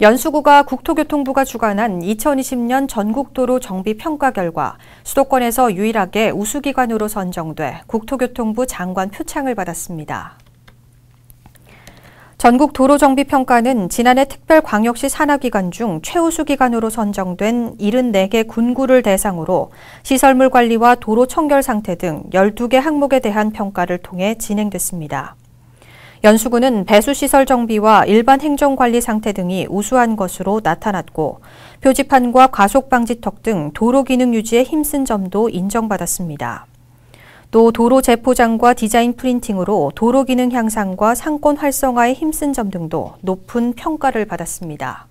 연수구가 국토교통부가 주관한 2020년 전국도로 정비 평가 결과 수도권에서 유일하게 우수기관으로 선정돼 국토교통부 장관 표창을 받았습니다. 전국 도로정비평가는 지난해 특별광역시 산하기관 중 최우수 기관으로 선정된 74개 군구를 대상으로 시설물 관리와 도로 청결 상태 등 12개 항목에 대한 평가를 통해 진행됐습니다. 연수구는 배수시설 정비와 일반 행정관리 상태 등이 우수한 것으로 나타났고 표지판과 과속방지턱 등 도로 기능 유지에 힘쓴 점도 인정받았습니다. 또 도로 재포장과 디자인 프린팅으로 도로 기능 향상과 상권 활성화에 힘쓴 점 등도 높은 평가를 받았습니다.